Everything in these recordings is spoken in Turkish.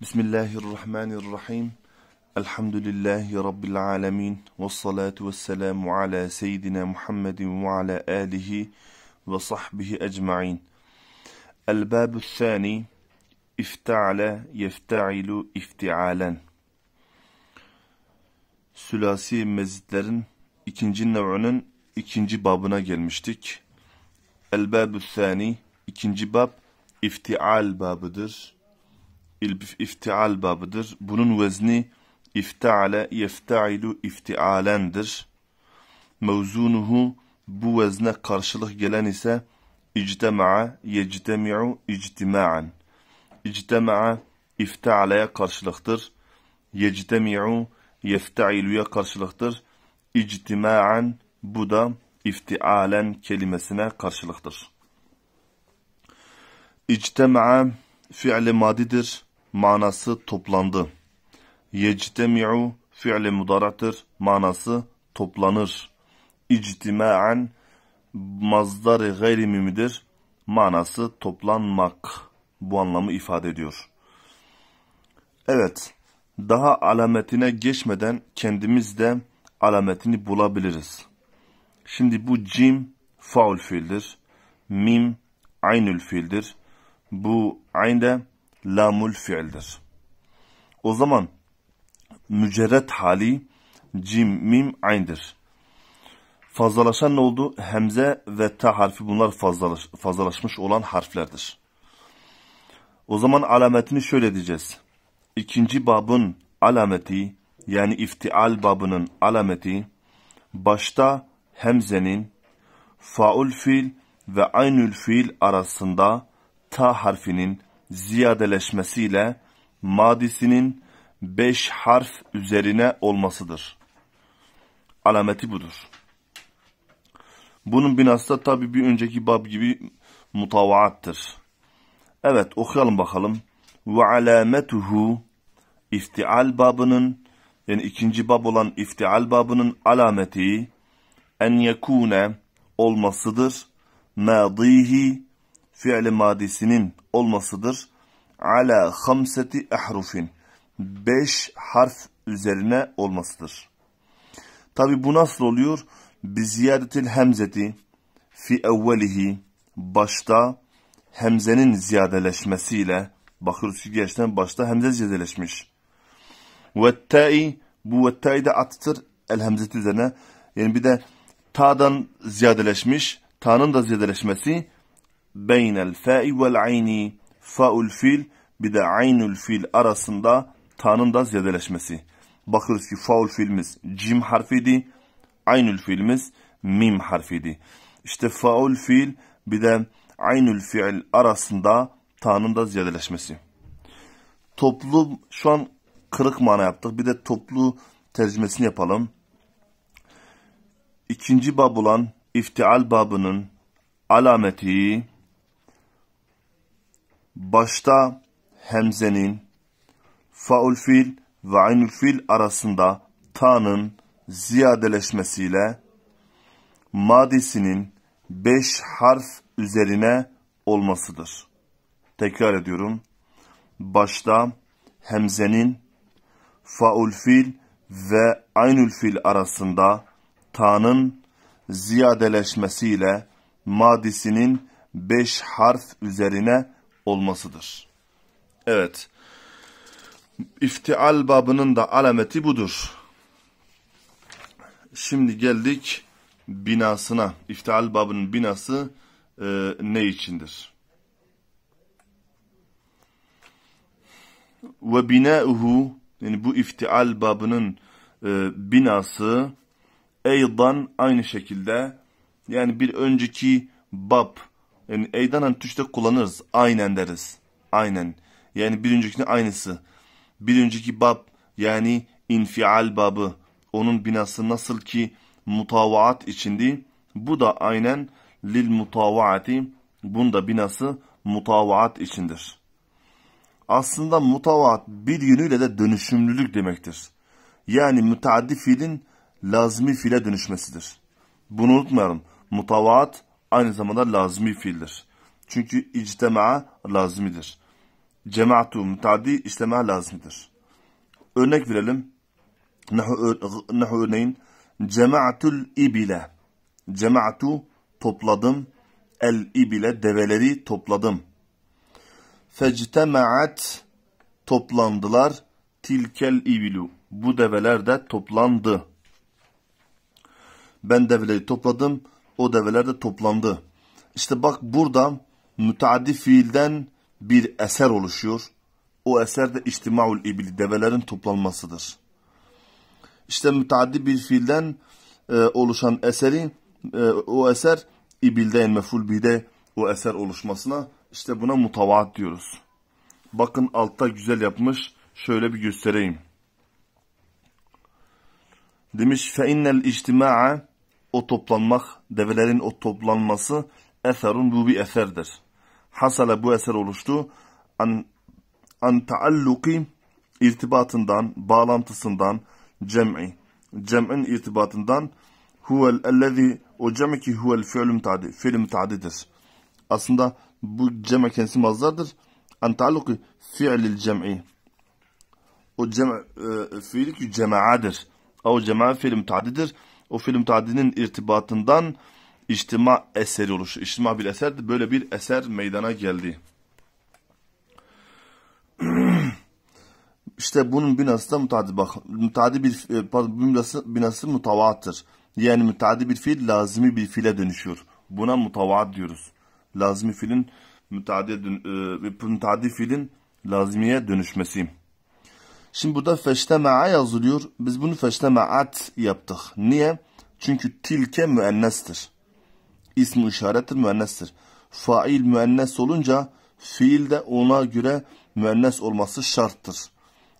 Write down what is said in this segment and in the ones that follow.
Bismillahirrahmanirrahim. Elhamdülillahi Rabbil alemin. Ve salatu ve selamu ala seyyidina Muhammedin ve ala alihi ve sahbihi ecma'in. El-Babu thani. İfteale yefte'ilu iftialen. Sülasi mezitlerin ikinci nev'ünün ikinci babına gelmiştik. El-Babu thani. İkinci bab iftial babıdır iftial babıdır. Bunun vezni ifteale yeftailu iftialendir. Mevzunuhu bu vezne karşılık gelen ise ictema'a yectemi'u ictima'an. İctema'a iftealeye karşılıktır. Yectemi'u yeftailu'ya karşılıktır. İctima'an bu da iftialen kelimesine karşılıktır. İctema'a fi'li madidir manası toplandı. Yectemi'u fiili mudarattır. Manası toplanır. İctima'an mazdarı gayri mimidir. Manası toplanmak. Bu anlamı ifade ediyor. Evet. Daha alametine geçmeden kendimiz de alametini bulabiliriz. Şimdi bu cim faul fiildir. Mim aynül fiildir. Bu aynı. de lamul fiildir. O zaman mücerret hali cim, mim, ayn'dir. Fazlalaşan ne oldu? Hemze ve ta harfi bunlar fazlalaş, fazlalaşmış olan harflerdir. O zaman alametini şöyle diyeceğiz. İkinci babın alameti yani iftial babının alameti başta hemzenin faul fiil ve aynül fiil arasında ta harfinin ziyadeleşmesiyle madisinin beş harf üzerine olmasıdır. Alameti budur. Bunun binası da tabi bir önceki bab gibi mutavaattır. Evet okuyalım bakalım. Ve alametuhu iftial babının yani ikinci bab olan iftial babının alameti en yekune olmasıdır. Madihi fiili madisinin olmasıdır. Ala hamseti ehrufin. Beş harf üzerine olmasıdır. Tabi bu nasıl oluyor? Bi ziyadetil hemzeti fi evvelihi başta hemzenin ziyadeleşmesiyle bakıyoruz ki gerçekten başta hemze ziyadeleşmiş. Ve bu ve de attır el hemzeti üzerine. Yani bir de ta'dan ziyadeleşmiş. Ta'nın da ziyadeleşmesi بين الفاء والعين faul fil bir de aynül fil arasında tanın da ziyadeleşmesi. Bakıyoruz ki faul filimiz cim harfiydi. Aynül filimiz mim harfiydi. İşte faul fil bir de aynül fiil arasında tanın da ziyadeleşmesi. Toplu şu an kırık mana yaptık. Bir de toplu tercümesini yapalım. İkinci bab olan iftial babının alameti başta hemzenin faul fiil ve aynül fiil arasında ta'nın ziyadeleşmesiyle madisinin beş harf üzerine olmasıdır. Tekrar ediyorum. Başta hemzenin faul fiil ve aynül fiil arasında ta'nın ziyadeleşmesiyle madisinin beş harf üzerine olmasıdır. Evet. İftial babının da alameti budur. Şimdi geldik binasına. İftial babının binası e, ne içindir? Ve binâuhu yani bu iftial babının e, binası eydan aynı şekilde yani bir önceki bab yani eydanen tuşta kullanırız. Aynen deriz. Aynen. Yani bir öncekinin aynısı. Bir önceki bab yani infial babı. Onun binası nasıl ki mutavaat içindi. Bu da aynen lil mutavaati. Bunda binası mutavaat içindir. Aslında mutavaat bir yönüyle de dönüşümlülük demektir. Yani müteaddi fiilin lazmi fiile dönüşmesidir. Bunu unutmayalım. Mutavaat aynı zamanda lazımi fiildir. Çünkü ictema'a lazımidir. Cemaatu müteaddi işleme lazımdır. Örnek verelim. Nahu örneğin cemaatul ibile. Cemaatu topladım. El ibile develeri topladım. Fectemaat toplandılar. Tilkel ibilu. Bu develer de toplandı. Ben develeri topladım o develerde toplandı. İşte bak burada müteaddi fiilden bir eser oluşuyor. O eser de içtimaul ibli develerin toplanmasıdır. İşte müteaddi bir fiilden e, oluşan eseri e, o eser ibilde meful bide o eser oluşmasına işte buna mutavaat diyoruz. Bakın altta güzel yapmış. Şöyle bir göstereyim. Demiş fe innel ictima'a o toplanmak, develerin o toplanması eserun bu bir eserdir. Hasale bu eser oluştu. An, an taalluki irtibatından, bağlantısından cem'i. Cem'in irtibatından huvel ellezi o cem'i ki huvel fi'lü müteadi. Fi'lü müteadidir. Aslında bu cem'e kendisi mazdardır. An taalluki fi'lil cem'i. O cem' e, fiil ki cema'adır. O cema'a fi'lü müteadidir o film tadinin irtibatından içtima eseri oluş. İçtima bir eser böyle bir eser meydana geldi. İşte bunun binası da mutadi bak. Mutadi bir e, pardon binası, binası mutavattır. Yani müteaddi bir fiil lazımi bir fiile dönüşüyor. Buna mutavaat diyoruz. Lazımi fiilin müteaddi, e, müteaddi fiilin lazimiye dönüşmesi. Şimdi burada feştema'a yazılıyor. Biz bunu feştema'at yaptık. Niye? Çünkü tilke müennestir. İsmi işarettir müennestir. Fail müennes olunca fiil de ona göre müennes olması şarttır.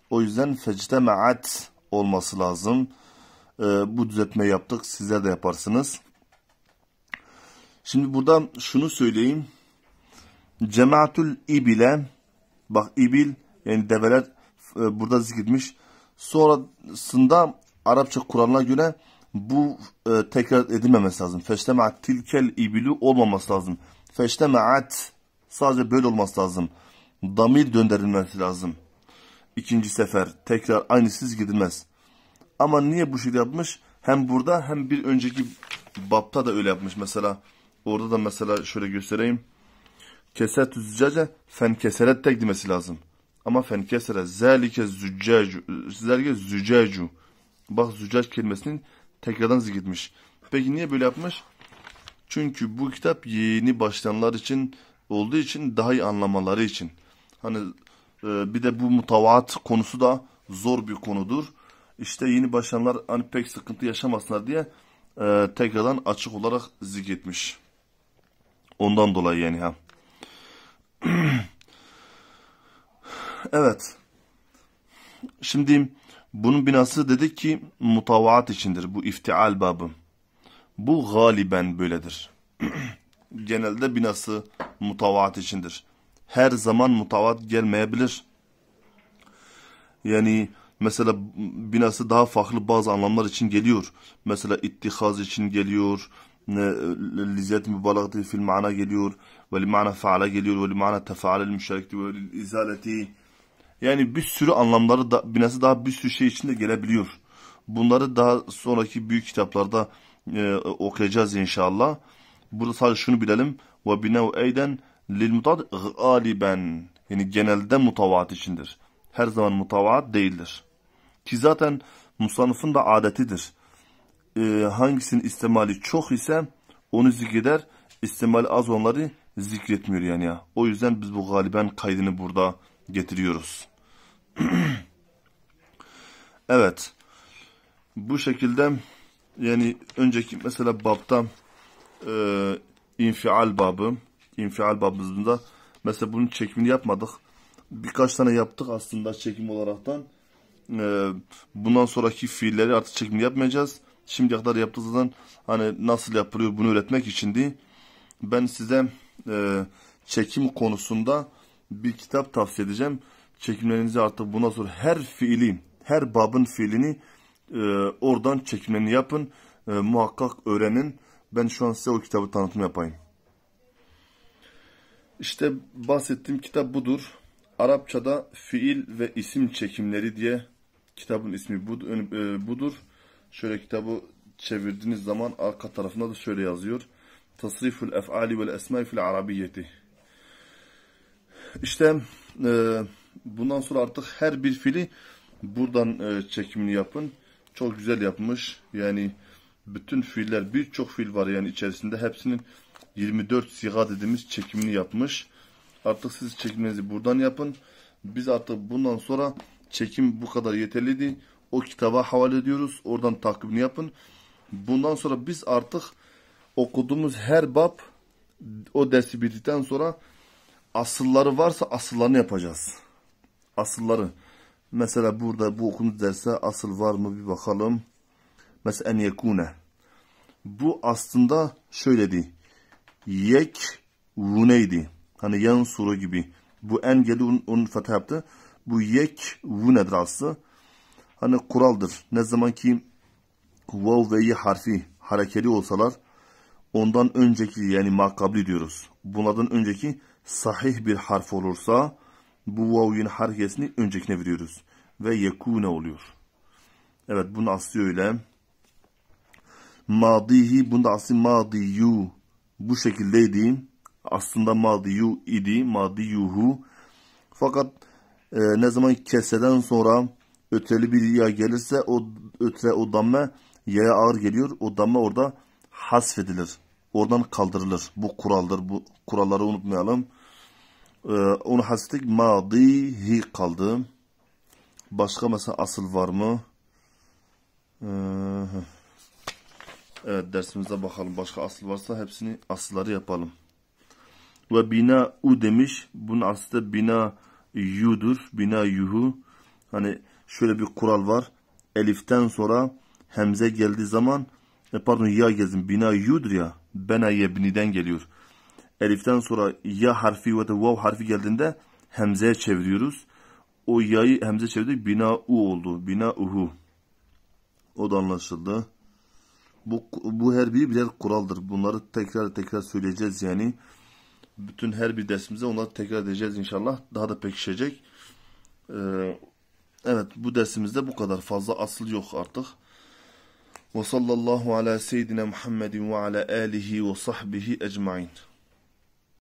O yüzden fectema'at olması lazım. Ee, bu düzeltme yaptık. Sizler de yaparsınız. Şimdi burada şunu söyleyeyim. Cemaatül ibile bak ibil yani develer e, burada zikretmiş. Sonrasında Arapça Kur'an'a göre bu e, tekrar edilmemesi lazım. Feştemaat tilkel ibili olmaması lazım. Feştemaat sadece böyle olması lazım. Damir döndürülmesi lazım. İkinci sefer tekrar aynısız gidilmez. Ama niye bu şekilde yapmış? Hem burada hem bir önceki bapta da öyle yapmış mesela. Orada da mesela şöyle göstereyim. Keser tüzücaca fen keseret tek demesi lazım. Ama fenkesere zelike züccacu. Zelike züccacu. Bak züccac kelimesinin tekrardan zikretmiş. Peki niye böyle yapmış? Çünkü bu kitap yeni başlayanlar için olduğu için daha iyi anlamaları için. Hani e, bir de bu mutavaat konusu da zor bir konudur. İşte yeni başlayanlar hani pek sıkıntı yaşamasınlar diye e, tekrardan açık olarak zikretmiş. Ondan dolayı yani ha. Evet. Şimdi bunun binası dedik ki mutavaat içindir. Bu iftial babı. Bu galiben böyledir. Genelde binası mutavaat içindir. Her zaman mutavaat gelmeyebilir. Yani mesela binası daha farklı bazı anlamlar için geliyor. Mesela ittihaz için geliyor. لزيادة مبالغة في المعنى geliyor ve limana faala geliyor ve limana tefaale müşerrekti ve izaleti yani bir sürü anlamları da binası daha bir sürü şey içinde gelebiliyor. Bunları daha sonraki büyük kitaplarda e, okuyacağız inşallah. Burada sadece şunu bilelim. Ve binev eyden lil mutad galiben. Yani genelde mutavat içindir. Her zaman mutavat değildir. Ki zaten musanıfın da adetidir. E, hangisinin istemali çok ise onu zikreder. İstemali az onları zikretmiyor yani ya. O yüzden biz bu galiben kaydını burada getiriyoruz. evet. Bu şekilde yani önceki mesela babda e, infial babı infial babımızda mesela bunun çekimini yapmadık. Birkaç tane yaptık aslında çekim olaraktan. E, bundan sonraki fiilleri artık çekim yapmayacağız. Şimdiye kadar yaptığımızdan hani nasıl yapılıyor bunu öğretmek içindi. Ben size e, çekim konusunda bir kitap tavsiye edeceğim çekimlerinizi artık bundan sonra her fiilin, her babın fiilini e, oradan çekimlerini yapın. E, muhakkak öğrenin. Ben şu an size o kitabı tanıtım yapayım. İşte bahsettiğim kitap budur. Arapçada fiil ve isim çekimleri diye kitabın ismi e, budur. Şöyle kitabı çevirdiğiniz zaman arka tarafında da şöyle yazıyor. Tasriful ef'ali vel esma fil arabiyyeti. İşte e, bundan sonra artık her bir fili buradan e, çekimini yapın. Çok güzel yapmış. Yani bütün filler birçok fil var yani içerisinde hepsinin 24 siga dediğimiz çekimini yapmış. Artık siz çekiminizi buradan yapın. Biz artık bundan sonra çekim bu kadar yeterliydi. O kitaba havale ediyoruz. Oradan takibini yapın. Bundan sonra biz artık okuduğumuz her bab o dersi bitirdikten sonra asılları varsa asıllarını yapacağız asılları. Mesela burada bu okunu derse asıl var mı bir bakalım. Mesela en yekune. Bu aslında şöyledi. Yek vuneydi. Hani yan suru gibi. Bu en geldi onun, onun fetha yaptı. Bu yek vunedir aslında Hani kuraldır. Ne zaman ki vav ve ye harfi harekeli olsalar ondan önceki yani makabli diyoruz. Bunlardan önceki sahih bir harf olursa bu vav'in harekesini öncekine veriyoruz. Ve yekune oluyor. Evet bunu aslı öyle. Madihi bunda aslı madiyu bu şekildeydi. Aslında madiyu idi. Madiyuhu. Fakat e, ne zaman keseden sonra öteli bir ya gelirse o ötre o damme yaya ağır geliyor. O damme orada hasfedilir. Oradan kaldırılır. Bu kuraldır. Bu kuralları unutmayalım. Ee, onu hasrettik. Madihi kaldı. Başka mesela asıl var mı? Ee, evet dersimize bakalım. Başka asıl varsa hepsini asılları yapalım. Ve bina u demiş. Bunun aslında bina yudur. Bina yuhu. Hani şöyle bir kural var. Elif'ten sonra hemze geldiği zaman e pardon ya gezin. Bina yudur ya. Bena yebniden geliyor eliften sonra ya harfi ve de vav harfi geldiğinde hemzeye çeviriyoruz. O yayı hemze çevirdik bina u oldu. Bina uhu. O da anlaşıldı. Bu, bu her biri birer kuraldır. Bunları tekrar tekrar söyleyeceğiz yani. Bütün her bir dersimize onları tekrar edeceğiz inşallah. Daha da pekişecek. Ee, evet bu dersimizde bu kadar. Fazla asıl yok artık. Ve sallallahu ala seyyidina Muhammedin ve ala alihi ve sahbihi ecmain.